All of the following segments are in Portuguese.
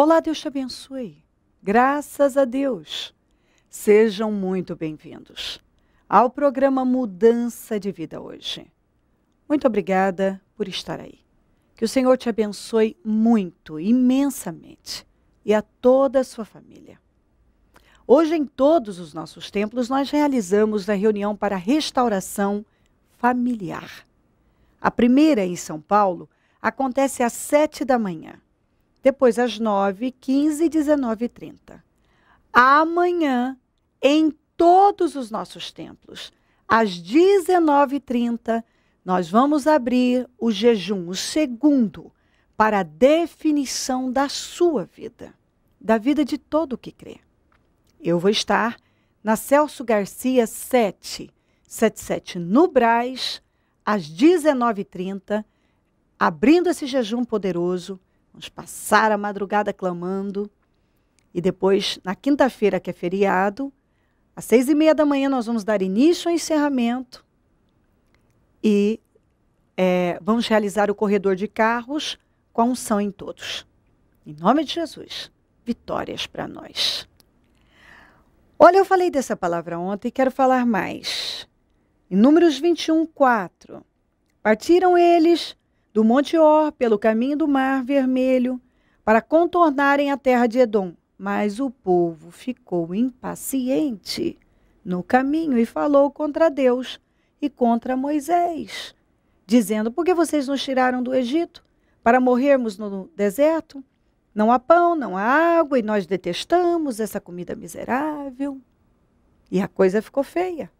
Olá, Deus te abençoe. Graças a Deus. Sejam muito bem-vindos ao programa Mudança de Vida hoje. Muito obrigada por estar aí. Que o Senhor te abençoe muito, imensamente, e a toda a sua família. Hoje, em todos os nossos templos, nós realizamos a reunião para a restauração familiar. A primeira, em São Paulo, acontece às sete da manhã depois às 9, 15, 19 e 30. Amanhã, em todos os nossos templos, às 19h30, nós vamos abrir o jejum, o segundo, para a definição da sua vida, da vida de todo o que crê. Eu vou estar na Celso Garcia 7, 77, no Braz, às 19h30, abrindo esse jejum poderoso Vamos passar a madrugada clamando. E depois, na quinta-feira, que é feriado, às seis e meia da manhã, nós vamos dar início ao encerramento. E é, vamos realizar o corredor de carros com a unção em todos. Em nome de Jesus, vitórias para nós. Olha, eu falei dessa palavra ontem e quero falar mais. Em Números 21, 4. Partiram eles do Monte Or, pelo caminho do Mar Vermelho, para contornarem a terra de Edom. Mas o povo ficou impaciente no caminho e falou contra Deus e contra Moisés, dizendo: Por que vocês nos tiraram do Egito para morrermos no deserto? Não há pão, não há água e nós detestamos essa comida miserável. E a coisa ficou feia.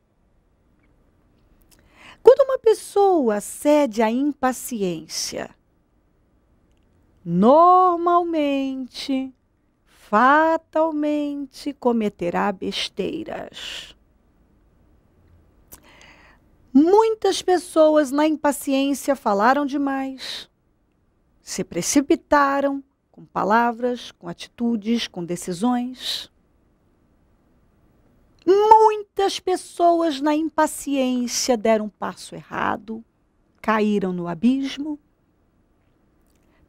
Quando uma pessoa cede à impaciência, normalmente, fatalmente cometerá besteiras. Muitas pessoas na impaciência falaram demais, se precipitaram com palavras, com atitudes, com decisões. Muitas as pessoas, na impaciência, deram um passo errado, caíram no abismo.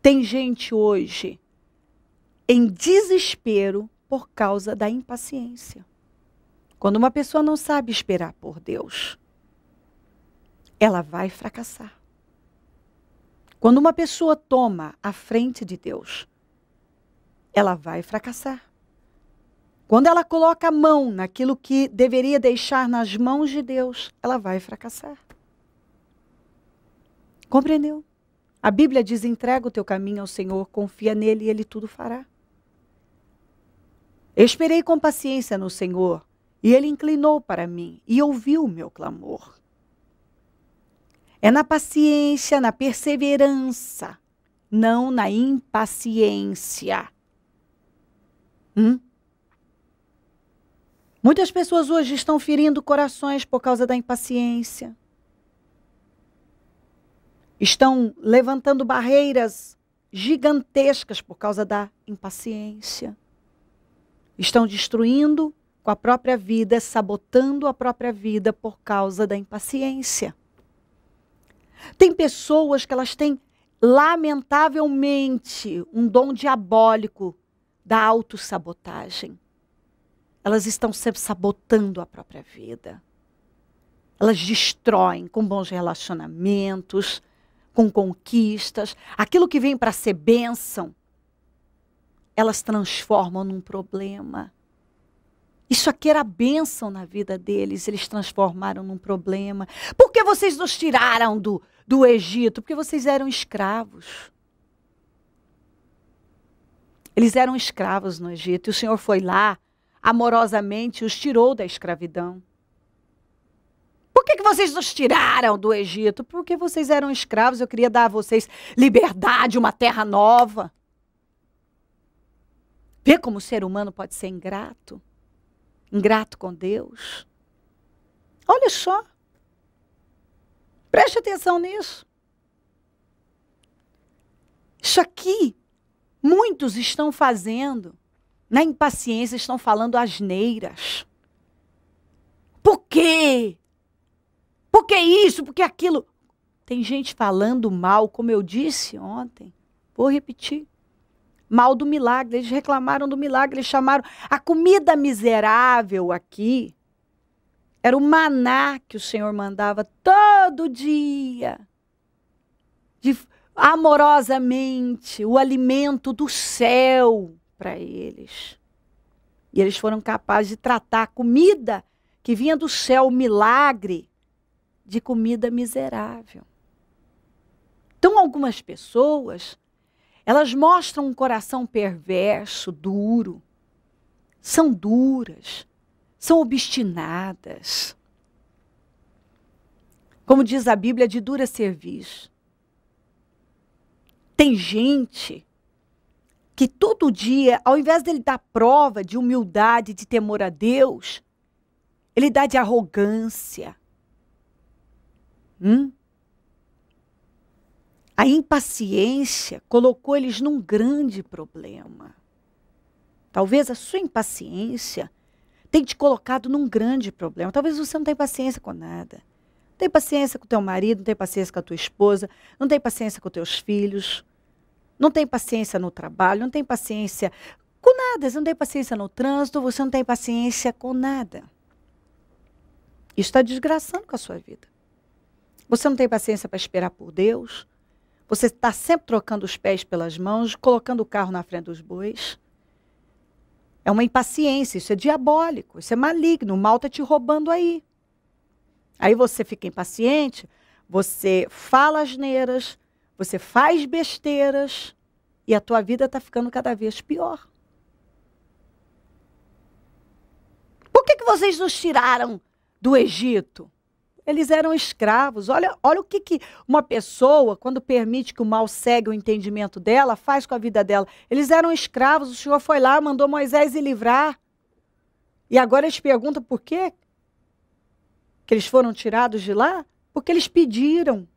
Tem gente hoje em desespero por causa da impaciência. Quando uma pessoa não sabe esperar por Deus, ela vai fracassar. Quando uma pessoa toma a frente de Deus, ela vai fracassar. Quando ela coloca a mão naquilo que deveria deixar nas mãos de Deus, ela vai fracassar. Compreendeu? A Bíblia diz: entrega o teu caminho ao Senhor, confia nele e ele tudo fará. Eu esperei com paciência no Senhor, e ele inclinou para mim e ouviu o meu clamor. É na paciência, na perseverança, não na impaciência. Hum? Muitas pessoas hoje estão ferindo corações por causa da impaciência. Estão levantando barreiras gigantescas por causa da impaciência. Estão destruindo com a própria vida, sabotando a própria vida por causa da impaciência. Tem pessoas que elas têm, lamentavelmente, um dom diabólico da autossabotagem elas estão sempre sabotando a própria vida. Elas destroem com bons relacionamentos, com conquistas. Aquilo que vem para ser bênção, elas transformam num problema. Isso aqui era bênção na vida deles, eles transformaram num problema. Por que vocês nos tiraram do, do Egito? Porque vocês eram escravos. Eles eram escravos no Egito e o Senhor foi lá amorosamente os tirou da escravidão. Por que, que vocês nos tiraram do Egito? Porque vocês eram escravos, eu queria dar a vocês liberdade, uma terra nova. Vê como o ser humano pode ser ingrato, ingrato com Deus. Olha só. Preste atenção nisso. Isso aqui muitos estão fazendo na impaciência estão falando asneiras. Por quê? Por que isso? Por que aquilo? Tem gente falando mal, como eu disse ontem. Vou repetir. Mal do milagre. Eles reclamaram do milagre, eles chamaram. A comida miserável aqui era o maná que o Senhor mandava todo dia. De, amorosamente, o alimento do céu para eles. E eles foram capazes de tratar a comida que vinha do céu, o milagre, de comida miserável. Então, algumas pessoas, elas mostram um coração perverso, duro. São duras, são obstinadas. Como diz a Bíblia, de dura serviço. Tem gente que todo dia, ao invés dele dar prova de humildade, de temor a Deus, ele dá de arrogância. Hum? A impaciência colocou eles num grande problema. Talvez a sua impaciência tenha te colocado num grande problema. Talvez você não tenha paciência com nada. Não tem paciência com teu marido, não tem paciência com a tua esposa, não tem paciência com teus filhos. Não tem paciência no trabalho, não tem paciência com nada. Você não tem paciência no trânsito, você não tem paciência com nada. Isso está desgraçando com a sua vida. Você não tem paciência para esperar por Deus. Você está sempre trocando os pés pelas mãos, colocando o carro na frente dos bois. É uma impaciência, isso é diabólico, isso é maligno, o mal está te roubando aí. Aí você fica impaciente, você fala asneiras, você faz besteiras e a tua vida está ficando cada vez pior. Por que, que vocês nos tiraram do Egito? Eles eram escravos. Olha, olha o que, que uma pessoa, quando permite que o mal segue o entendimento dela, faz com a vida dela. Eles eram escravos, o Senhor foi lá, mandou Moisés e livrar. E agora eles perguntam por quê? Que eles foram tirados de lá? Porque eles pediram.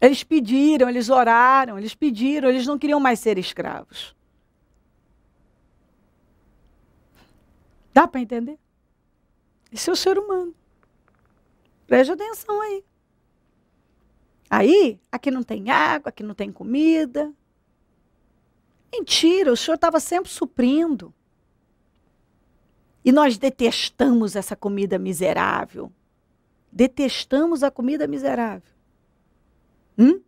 Eles pediram, eles oraram, eles pediram, eles não queriam mais ser escravos. Dá para entender? Esse é o ser humano. Preste atenção aí. Aí, aqui não tem água, aqui não tem comida. Mentira, o senhor estava sempre suprindo. E nós detestamos essa comida miserável. Detestamos a comida miserável. Hum?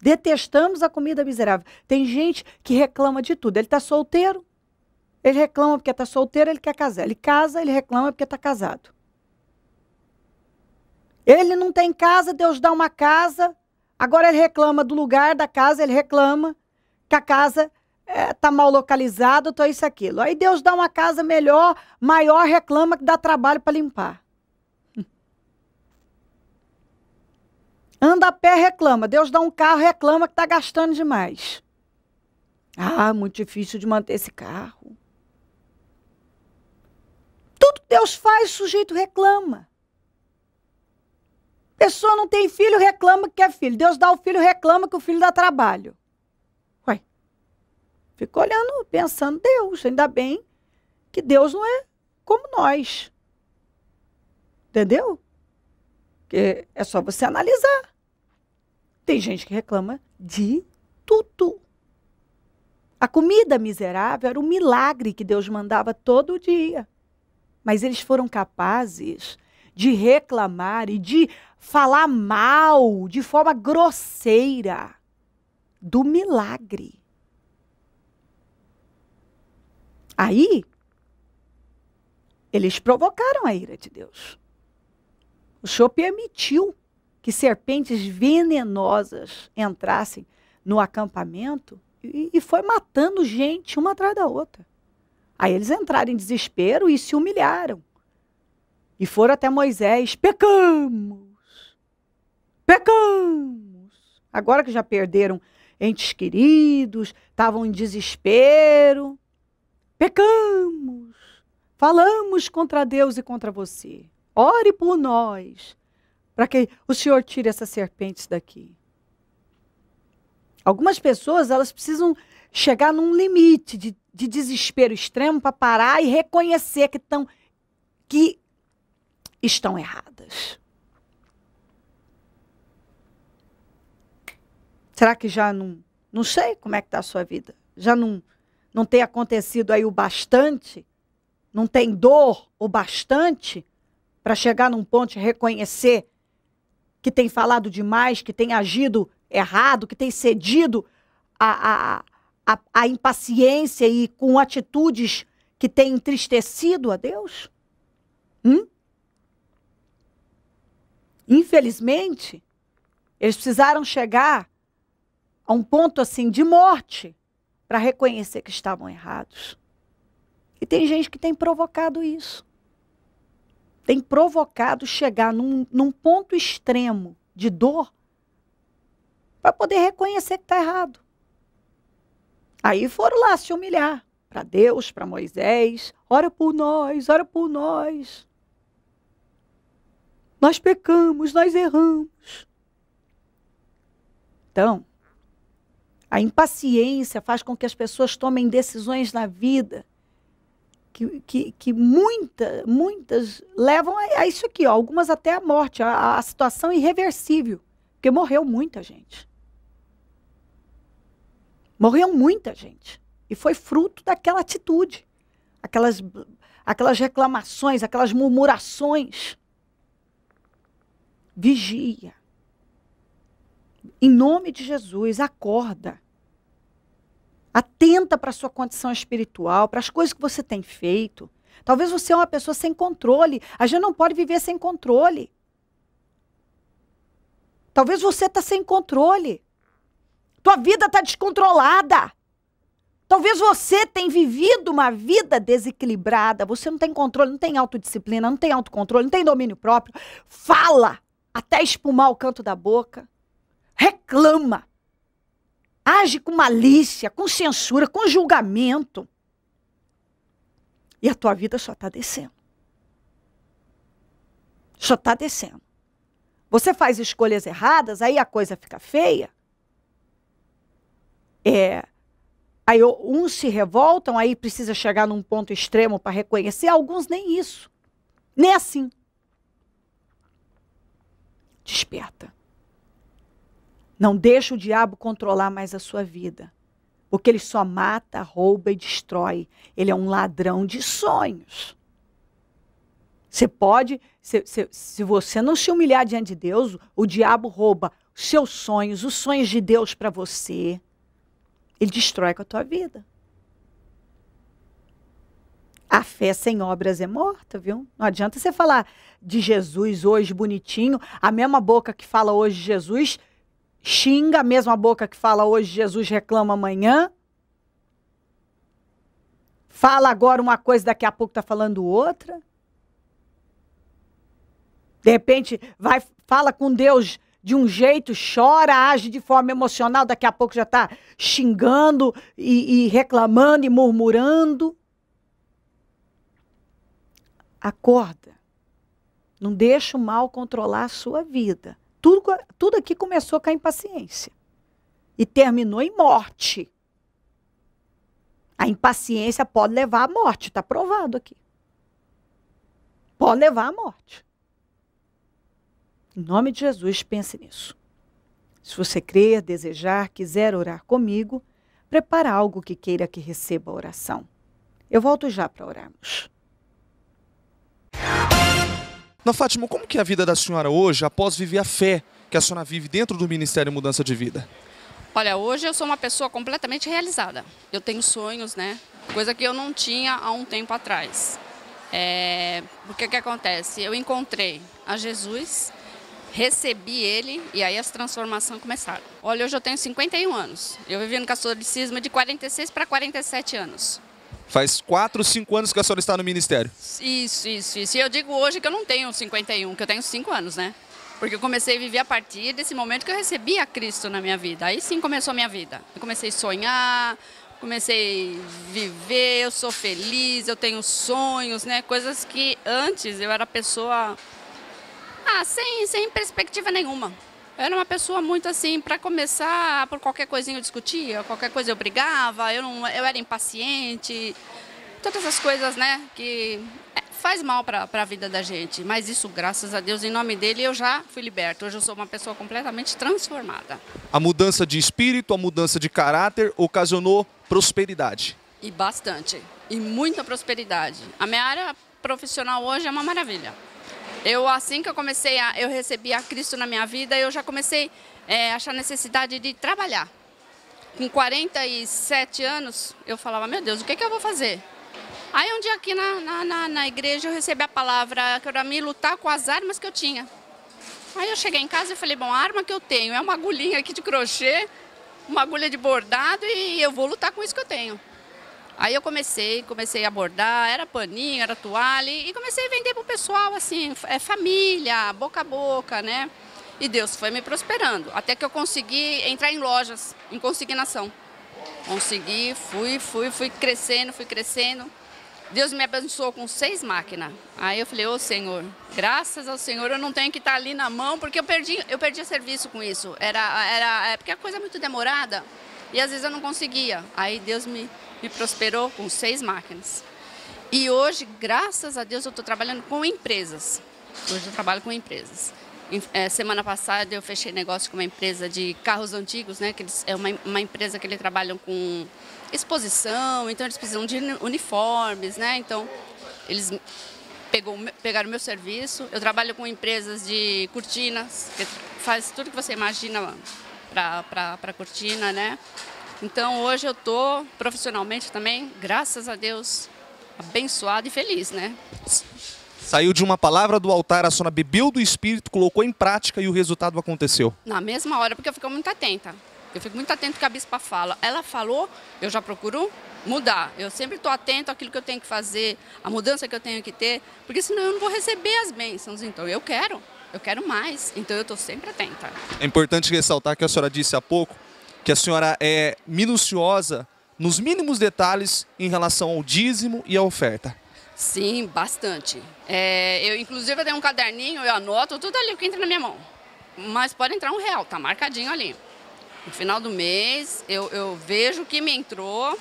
Detestamos a comida miserável. Tem gente que reclama de tudo. Ele está solteiro, ele reclama porque está solteiro, ele quer casar. Ele casa, ele reclama porque está casado. Ele não tem casa, Deus dá uma casa. Agora ele reclama do lugar da casa, ele reclama que a casa está eh, é, mal localizada, tô isso, aquilo. Aí Deus dá uma casa melhor, maior, reclama que dá trabalho para limpar. Anda a pé, reclama. Deus dá um carro, reclama que está gastando demais. Ah, muito difícil de manter esse carro. Tudo que Deus faz, o sujeito reclama. Pessoa não tem filho, reclama que quer é filho. Deus dá o filho, reclama que o filho dá trabalho. Ué, fica olhando, pensando, Deus, ainda bem que Deus não é como nós. Entendeu? Porque é só você analisar. Tem gente que reclama de tudo. A comida miserável era um milagre que Deus mandava todo dia. Mas eles foram capazes de reclamar e de falar mal de forma grosseira do milagre. Aí, eles provocaram a ira de Deus. O Senhor permitiu que serpentes venenosas entrassem no acampamento e, e foi matando gente uma atrás da outra. Aí eles entraram em desespero e se humilharam. E foram até Moisés: pecamos, pecamos. Agora que já perderam entes queridos, estavam em desespero, pecamos, falamos contra Deus e contra você. Ore por nós para que o Senhor tire essas serpentes daqui. Algumas pessoas, elas precisam chegar num limite de, de desespero extremo para parar e reconhecer que estão que estão erradas. Será que já não não sei como é que está a sua vida? Já não não tem acontecido aí o bastante? Não tem dor o bastante para chegar num ponto de reconhecer que tem falado demais, que tem agido errado, que tem cedido à, a a impaciência e com atitudes que têm entristecido a Deus? Hum? Infelizmente, eles precisaram chegar a um ponto assim de morte para reconhecer que estavam errados. E tem gente que tem provocado isso tem provocado chegar num, num ponto extremo de dor para poder reconhecer que está errado. Aí foram lá se humilhar para Deus, para Moisés, ora por nós, ora por nós. Nós pecamos, nós erramos. Então, a impaciência faz com que as pessoas tomem decisões na vida que, que, que muita, muitas levam a, a, isso aqui, ó, algumas até a morte, a, a situação irreversível, porque morreu muita gente. Morreu muita gente. E foi fruto daquela atitude, aquelas, aquelas reclamações, aquelas murmurações. Vigia. Em nome de Jesus, acorda atenta para a sua condição espiritual, para as coisas que você tem feito. Talvez você é uma pessoa sem controle. A gente não pode viver sem controle. Talvez você está sem controle. Tua vida está descontrolada. Talvez você tenha vivido uma vida desequilibrada. Você não tem controle, não tem autodisciplina, não tem autocontrole, não tem domínio próprio. Fala até espumar o canto da boca. Reclama age com malícia, com censura, com julgamento. E a tua vida só está descendo. Só está descendo. Você faz escolhas erradas, aí a coisa fica feia. É, aí uns se revoltam, aí precisa chegar num ponto extremo para reconhecer. Alguns nem isso. Nem assim. Desperta. Não deixa o diabo controlar mais a sua vida. Porque ele só mata, rouba e destrói. Ele é um ladrão de sonhos. Você pode, se, se, se, você não se humilhar diante de Deus, o diabo rouba os seus sonhos, os sonhos de Deus para você. Ele destrói com a tua vida. A fé sem obras é morta, viu? Não adianta você falar de Jesus hoje bonitinho, a mesma boca que fala hoje Jesus xinga, a mesma boca que fala hoje Jesus reclama amanhã. Fala agora uma coisa, daqui a pouco está falando outra. De repente, vai fala com Deus de um jeito, chora, age de forma emocional, daqui a pouco já está xingando e, e reclamando e murmurando. Acorda. Não deixa o mal controlar a sua vida. Tudo, tudo aqui começou com a impaciência e terminou em morte. A impaciência pode levar à morte, está provado aqui. Pode levar à morte. Em nome de Jesus, pense nisso. Se você crer, desejar, quiser orar comigo, prepara algo que queira que receba a oração. Eu volto já para orarmos. Dona Fátima, como que é a vida da senhora hoje, após viver a fé que a senhora vive dentro do Ministério Mudança de Vida? Olha, hoje eu sou uma pessoa completamente realizada. Eu tenho sonhos, né? Coisa que eu não tinha há um tempo atrás. É... O que que acontece? Eu encontrei a Jesus, recebi ele e aí as transformações começaram. Olha, hoje eu tenho 51 anos. Eu vivi no catolicismo de 46 para 47 anos. Faz 4, 5 anos que a senhora está no ministério. Isso, isso, isso. E eu digo hoje que eu não tenho 51, que eu tenho 5 anos, né? Porque eu comecei a viver a partir desse momento que eu recebi a Cristo na minha vida. Aí sim começou a minha vida. Eu comecei a sonhar, comecei a viver, eu sou feliz, eu tenho sonhos, né? Coisas que antes eu era pessoa ah, sem, sem perspectiva nenhuma. Eu era uma pessoa muito assim, para começar, por qualquer coisinha eu discutia, qualquer coisa eu brigava, eu, não, eu era impaciente. Todas essas coisas, né, que é, faz mal para a vida da gente. Mas isso, graças a Deus, em nome dele, eu já fui liberto. Hoje eu sou uma pessoa completamente transformada. A mudança de espírito, a mudança de caráter ocasionou prosperidade. E bastante. E muita prosperidade. A minha área profissional hoje é uma maravilha. Eu, assim que eu comecei, a, eu recebi a Cristo na minha vida, eu já comecei é, a é, achar necessidade de trabalhar. Com 47 anos, eu falava, meu Deus, o que, é que eu vou fazer? Aí um dia aqui na, na, na, na igreja eu recebi a palavra que era me lutar com as armas que eu tinha. Aí eu cheguei em casa e falei, bom, a arma que eu tenho é uma agulhinha aqui de crochê, uma agulha de bordado e eu vou lutar com isso que eu tenho. Aí eu comecei, comecei a abordar, era paninho, era toalha, e comecei a vender para o pessoal, assim, é, família, boca a boca, né? E Deus foi me prosperando, até que eu consegui entrar em lojas, em consignação. Consegui, fui, fui, fui crescendo, fui crescendo. Deus me abençoou com seis máquinas. Aí eu falei, ô Senhor, graças ao Senhor eu não tenho que estar tá ali na mão, porque eu perdi, eu perdi serviço com isso. Era, era, é porque a coisa é muito demorada. E às vezes eu não conseguia. Aí Deus me, me prosperou com seis máquinas. E hoje, graças a Deus, eu estou trabalhando com empresas. Hoje eu trabalho com empresas. É, semana passada eu fechei negócio com uma empresa de carros antigos, né? Que eles, é uma, uma empresa que eles trabalham com exposição, então eles precisam de uniformes, né? Então eles pegou, pegaram o meu serviço. Eu trabalho com empresas de cortinas, que faz tudo que você imagina para a cortina, né? Então hoje eu estou profissionalmente também, graças a Deus, abençoado e feliz, né? Saiu de uma palavra do altar, a Sona bebeu do Espírito, colocou em prática e o resultado aconteceu. Na mesma hora, porque eu fico muito atenta. Eu fico muito atenta ao que a bispa fala. Ela falou, eu já procuro mudar. Eu sempre estou atento àquilo que eu tenho que fazer, à mudança que eu tenho que ter, porque senão eu não vou receber as bênçãos. Então eu quero eu quero mais, então eu estou sempre atenta. É importante ressaltar que a senhora disse há pouco que a senhora é minuciosa nos mínimos detalhes em relação ao dízimo e à oferta. Sim, bastante. É, eu, inclusive, eu tenho um caderninho, eu anoto tudo ali que entra na minha mão. Mas pode entrar um real, tá marcadinho ali. No final do mês, eu, eu vejo o que me entrou,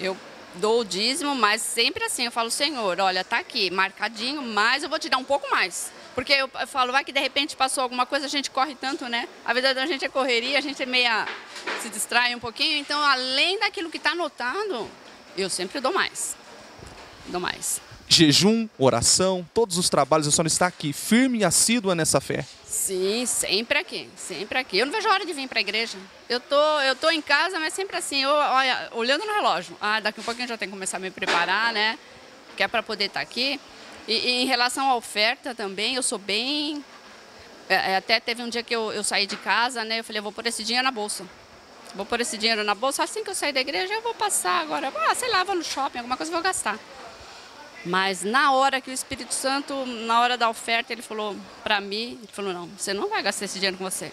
eu dou o dízimo, mas sempre assim, eu falo, Senhor, olha, tá aqui, marcadinho, mas eu vou te dar um pouco mais. Porque eu falo, vai que de repente passou alguma coisa, a gente corre tanto, né? A vida da gente é correria, a gente é meia. se distrai um pouquinho. Então, além daquilo que está anotado, eu sempre dou mais. Dou mais. Jejum, oração, todos os trabalhos, a senhora está aqui, firme e assídua nessa fé. Sim, sempre aqui, sempre aqui. Eu não vejo a hora de vir para a igreja. Eu tô, eu tô em casa, mas sempre assim, eu, olha, olhando no relógio. Ah, daqui um pouquinho já tenho que começar a me preparar, né? Que é para poder estar tá aqui. E, e em relação à oferta também, eu sou bem. É, é, até teve um dia que eu, eu saí de casa, né? Eu falei, eu vou pôr esse dinheiro na bolsa. Vou pôr esse dinheiro na bolsa. Assim que eu sair da igreja, eu vou passar agora. Ah, sei lá, vou no shopping, alguma coisa vou gastar. Mas na hora que o Espírito Santo, na hora da oferta, ele falou para mim, ele falou, não, você não vai gastar esse dinheiro com você.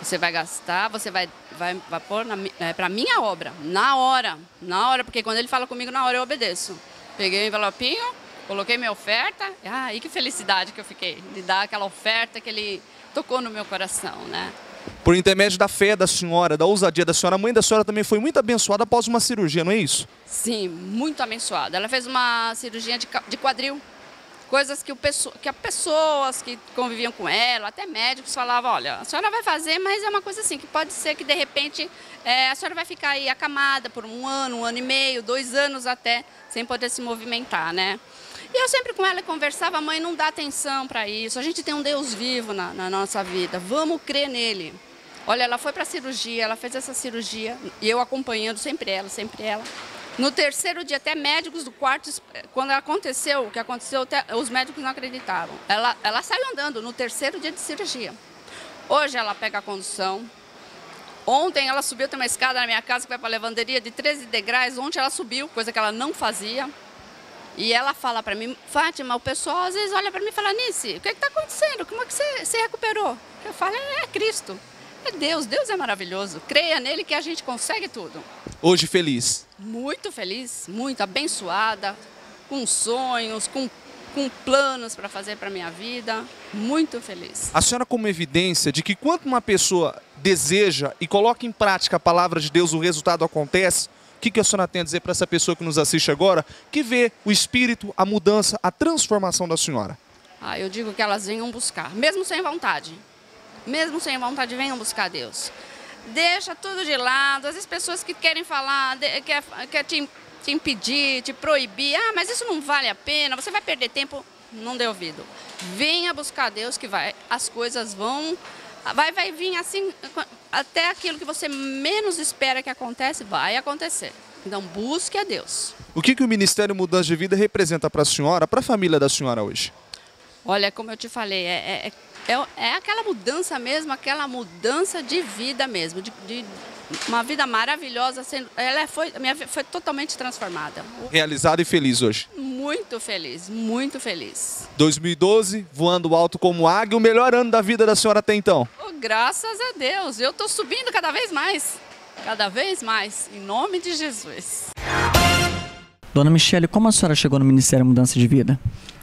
Você vai gastar, você vai, vai, vai pôr é, para minha obra, na hora, na hora, porque quando ele fala comigo na hora eu obedeço. Peguei o envelopinho, Coloquei minha oferta, ah, e que felicidade que eu fiquei de dar aquela oferta que ele tocou no meu coração, né? Por intermédio da fé da senhora, da ousadia da senhora, a mãe da senhora também foi muito abençoada após uma cirurgia, não é isso? Sim, muito abençoada. Ela fez uma cirurgia de quadril, coisas que, o pessoa, que as pessoas que conviviam com ela, até médicos falavam, olha, a senhora vai fazer, mas é uma coisa assim, que pode ser que de repente é, a senhora vai ficar aí acamada por um ano, um ano e meio, dois anos até, sem poder se movimentar, né? E eu sempre com ela conversava, mãe, não dá atenção para isso. A gente tem um Deus vivo na, na nossa vida. Vamos crer nele. Olha, ela foi para cirurgia, ela fez essa cirurgia, e eu acompanhando sempre ela, sempre ela. No terceiro dia, até médicos do quarto, quando aconteceu o que aconteceu, os médicos não acreditavam. Ela, ela saiu andando no terceiro dia de cirurgia. Hoje ela pega a condução. Ontem ela subiu, tem uma escada na minha casa que vai para a lavanderia de 13 degraus. Ontem ela subiu, coisa que ela não fazia. E ela fala para mim, Fátima, o pessoal às vezes olha para mim e fala, Nice, o que é está acontecendo? Como é que você se recuperou? Eu falo, é, é Cristo, é Deus, Deus é maravilhoso. Creia nele que a gente consegue tudo. Hoje feliz? Muito feliz, muito abençoada, com sonhos, com, com planos para fazer para minha vida, muito feliz. A senhora como evidência de que quando uma pessoa deseja e coloca em prática a palavra de Deus, o resultado acontece, que, que a senhora tem a dizer para essa pessoa que nos assiste agora, que vê o espírito, a mudança, a transformação da senhora? Ah, eu digo que elas venham buscar, mesmo sem vontade. Mesmo sem vontade, venham buscar Deus. Deixa tudo de lado. Às vezes pessoas que querem falar, quer, quer te, te impedir, te proibir. Ah, mas isso não vale a pena, você vai perder tempo. Não dê ouvido. Venha buscar Deus que vai, as coisas vão Vai, vai vir assim, até aquilo que você menos espera que acontece, vai acontecer. Então busque a Deus. O que, que o Ministério Mudança de Vida representa para a senhora, para a família da senhora hoje? Olha, como eu te falei, é, é, é, é aquela mudança mesmo, aquela mudança de vida mesmo, de, de uma vida maravilhosa. Sendo, ela foi, minha, foi totalmente transformada. Realizada e feliz hoje. Muito feliz, muito feliz. 2012, voando alto como águia, o melhor ano da vida da senhora até então. Oh, graças a Deus, eu estou subindo cada vez mais, cada vez mais, em nome de Jesus. Dona Michele, como a senhora chegou no Ministério Mudança de Vida?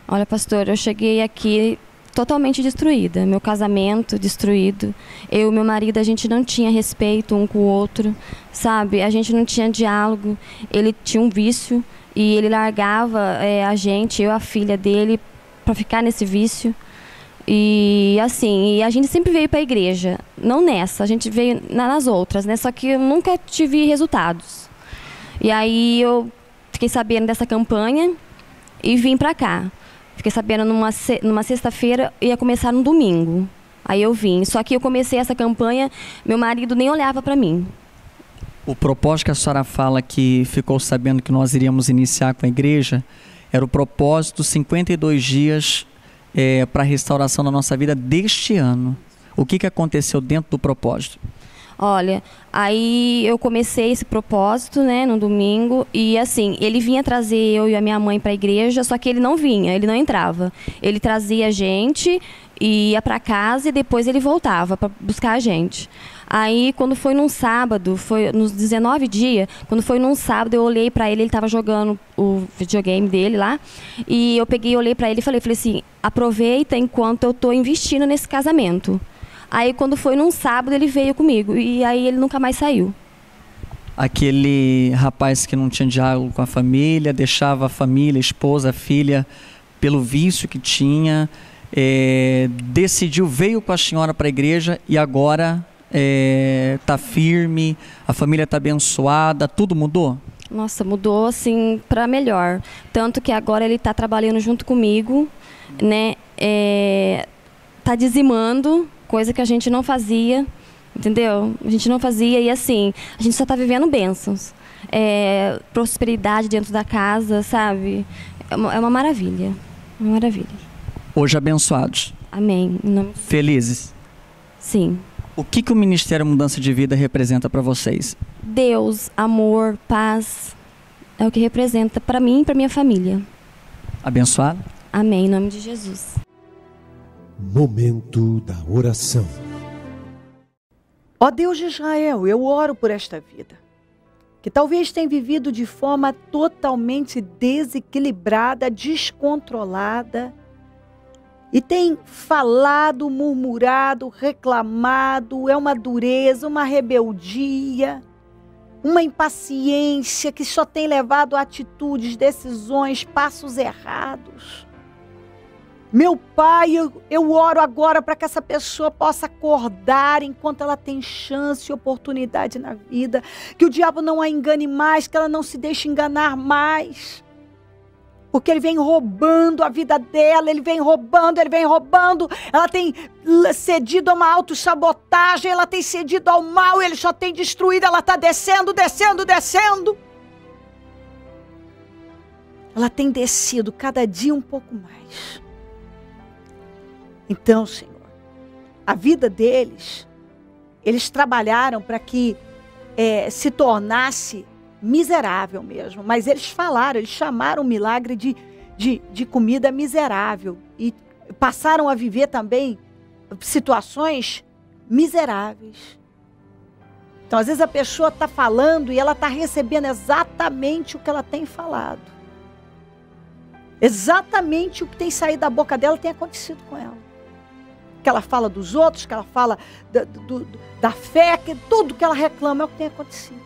Olha, pastor, eu cheguei aqui totalmente destruída, meu casamento destruído. Eu e meu marido, a gente não tinha respeito um com o outro, sabe? A gente não tinha diálogo. Ele tinha um vício e ele largava é, a gente, eu a filha dele, para ficar nesse vício. E assim, e a gente sempre veio para a igreja, não nessa, a gente veio nas outras, né? Só que eu nunca tive resultados. E aí eu fiquei sabendo dessa campanha e vim para cá. Fiquei sabendo numa, numa sexta-feira, ia começar no domingo. Aí eu vim. Só que eu comecei essa campanha, meu marido nem olhava para mim. O propósito que a senhora fala que ficou sabendo que nós iríamos iniciar com a igreja era o propósito 52 dias é, eh, para a restauração da nossa vida deste ano. O que, que aconteceu dentro do propósito? Olha, aí eu comecei esse propósito, né, no domingo, e assim, ele vinha trazer eu e a minha mãe para a igreja, só que ele não vinha, ele não entrava. Ele trazia a gente, ia para casa e depois ele voltava para buscar a gente. Aí, quando foi num sábado, foi nos 19 dias, quando foi num sábado, eu olhei para ele, ele estava jogando o videogame dele lá, e eu peguei, olhei para ele e falei, falei assim, aproveita enquanto eu estou investindo nesse casamento. Aí quando foi num sábado ele veio comigo e aí ele nunca mais saiu. Aquele rapaz que não tinha diálogo com a família, deixava a família, a esposa, a filha, pelo vício que tinha, é, decidiu, veio com a senhora para a igreja e agora está é, tá firme, a família está abençoada, tudo mudou? Nossa, mudou assim para melhor. Tanto que agora ele está trabalhando junto comigo, né? É, tá dizimando, coisa que a gente não fazia, entendeu? A gente não fazia e assim, a gente só está vivendo bênçãos. É, prosperidade dentro da casa, sabe? É uma, é uma maravilha. Uma maravilha. Hoje abençoados. Amém. Nome... Felizes. Sim. O que, que o Ministério Mudança de Vida representa para vocês? Deus, amor, paz. É o que representa para mim e para minha família. Abençoado? Amém, em nome de Jesus. Momento da oração. Ó Deus de Israel, eu oro por esta vida, que talvez tenha vivido de forma totalmente desequilibrada, descontrolada, e tem falado, murmurado, reclamado, é uma dureza, uma rebeldia, uma impaciência que só tem levado a atitudes, decisões, passos errados. Meu pai, eu, eu oro agora para que essa pessoa possa acordar enquanto ela tem chance e oportunidade na vida. Que o diabo não a engane mais, que ela não se deixe enganar mais. Porque ele vem roubando a vida dela, ele vem roubando, ele vem roubando. Ela tem cedido a uma autossabotagem, ela tem cedido ao mal, ele só tem destruído. Ela está descendo, descendo, descendo. Ela tem descido cada dia um pouco mais. Então, Senhor, a vida deles, eles trabalharam para que é, se tornasse miserável mesmo. Mas eles falaram, eles chamaram o milagre de, de, de comida miserável. E passaram a viver também situações miseráveis. Então, às vezes a pessoa está falando e ela está recebendo exatamente o que ela tem falado. Exatamente o que tem saído da boca dela tem acontecido com ela que ela fala dos outros, que ela fala da, do, da fé, que tudo que ela reclama é o que tem acontecido.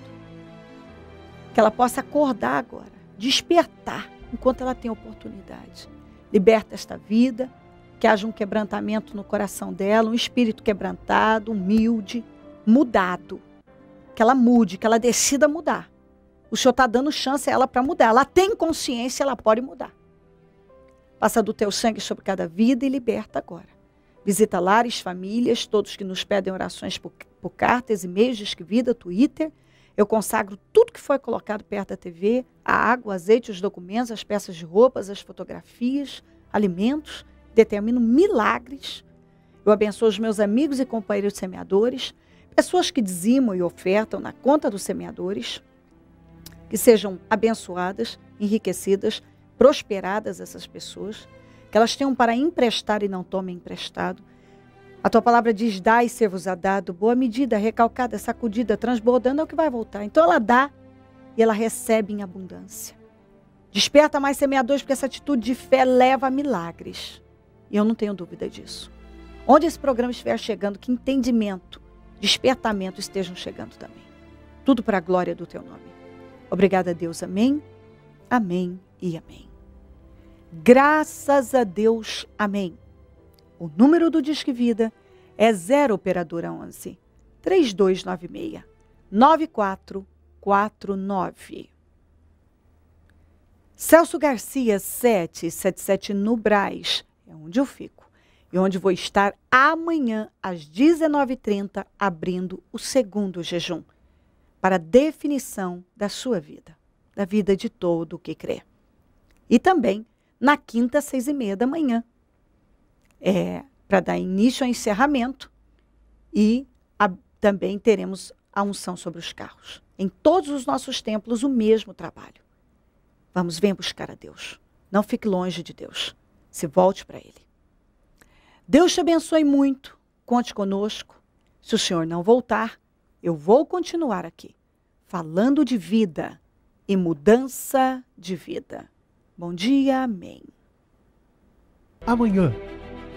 Que ela possa acordar agora, despertar, enquanto ela tem oportunidade. Liberta esta vida, que haja um quebrantamento no coração dela, um espírito quebrantado, humilde, mudado. Que ela mude, que ela decida mudar. O Senhor está dando chance a ela para mudar. Ela tem consciência, ela pode mudar. Passa do teu sangue sobre cada vida e liberta agora. Visita lares, famílias, todos que nos pedem orações por, por cartas, e-mails, escrevida, Twitter. Eu consagro tudo que foi colocado perto da TV, a água, o azeite, os documentos, as peças de roupas, as fotografias, alimentos. Determino milagres. Eu abençoo os meus amigos e companheiros semeadores, pessoas que dizimam e ofertam na conta dos semeadores, que sejam abençoadas, enriquecidas, prosperadas essas pessoas que elas tenham para emprestar e não tomem emprestado. A tua palavra diz: dá e ser-vos-á dado, boa medida, recalcada, sacudida, transbordando é o que vai voltar. Então ela dá e ela recebe em abundância. Desperta mais semeadores, porque essa atitude de fé leva a milagres. E eu não tenho dúvida disso. Onde esse programa estiver chegando, que entendimento, despertamento estejam chegando também. Tudo para a glória do teu nome. Obrigada, Deus. Amém, amém e amém. Graças a Deus, amém. O número do Disque Vida é 0 Operadora 11 3296 9449. Celso Garcia 777 no Braz, é onde eu fico e onde vou estar amanhã às 19h30, abrindo o segundo jejum para definição da sua vida, da vida de todo o que crê. E também na quinta, às seis e meia da manhã. É, para dar início ao encerramento e a, também teremos a unção sobre os carros. Em todos os nossos templos, o mesmo trabalho. Vamos, vem buscar a Deus. Não fique longe de Deus. Se volte para Ele. Deus te abençoe muito. Conte conosco. Se o Senhor não voltar, eu vou continuar aqui, falando de vida e mudança de vida. Bom dia, amém. Amanhã,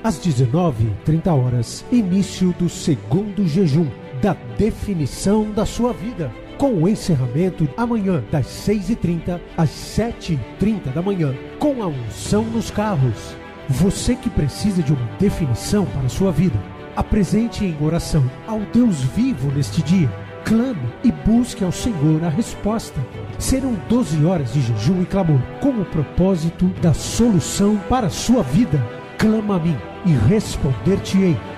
às 19h30 horas, início do segundo jejum da definição da sua vida. Com o encerramento amanhã das 6h30 às 7h30 da manhã, com a unção nos carros. Você que precisa de uma definição para a sua vida, apresente em oração ao Deus vivo neste dia. Clame e busque ao Senhor a resposta serão 12 horas de jejum e clamor com o propósito da solução para a sua vida. Clama a mim e responder-te-ei